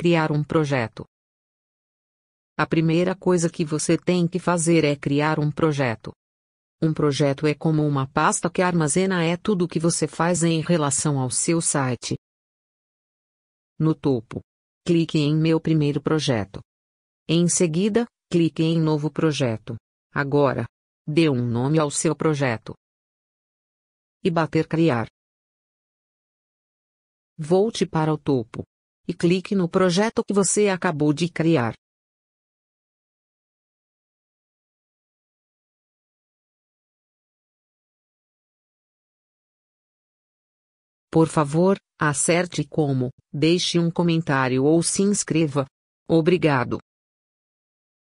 Criar um projeto. A primeira coisa que você tem que fazer é criar um projeto. Um projeto é como uma pasta que armazena é tudo o que você faz em relação ao seu site. No topo, clique em Meu primeiro projeto. Em seguida, clique em Novo projeto. Agora, dê um nome ao seu projeto. E bater Criar. Volte para o topo e clique no projeto que você acabou de criar. Por favor, acerte como, deixe um comentário ou se inscreva. Obrigado.